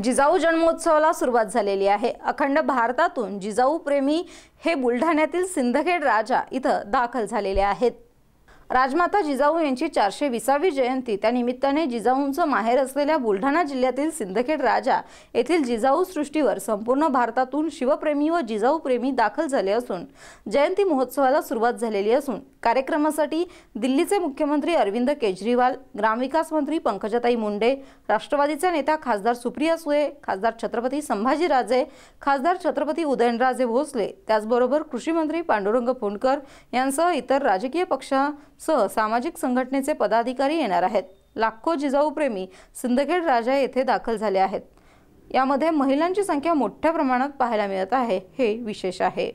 जिजाऊ जन्मोत्सवाला सुरुवात झालेली आहे अखंड भारतातून जिजाऊ प्रेमी हे बुलढाण्यातील सिंदखेड राजा इथं दाखल झालेले आहेत राजमाता जिजाऊ यांची चारशे विसावी जयंती त्यानिमित्ताने जिजाऊंचं माहेर असलेल्या बुलढाणा जिल्ह्यातील सिंदखेड राजा येथील जिजाऊ सृष्टीवर संपूर्ण भारतातून शिवप्रेमी व जिजाऊप्रेमी दाखल झाले असून जयंती महोत्सवाला सुरुवात झालेली असून कार्यक्रमासाठी दिल्लीचे मुख्यमंत्री अरविंद केजरीवाल ग्रामविकास मंत्री पंकजाताई मुंडे राष्ट्रवादीचे नेता खासदार सुप्रिया सुळे खासदार छत्रपती संभाजीराजे खासदार छत्रपती उदयनराजे भोसले त्याचबरोबर कृषी मंत्री पांडुरंग फुंडकर यांसह इतर राजकीय पक्ष सह सामाजिक संघटनेचे पदाधिकारी येणार आहेत लाखो जिजाऊप्रेमी सिंदखेड राजा येथे दाखल झाले आहेत यामध्ये महिलांची संख्या मोठ्या प्रमाणात पाहायला मिळत आहे हे विशेष आहे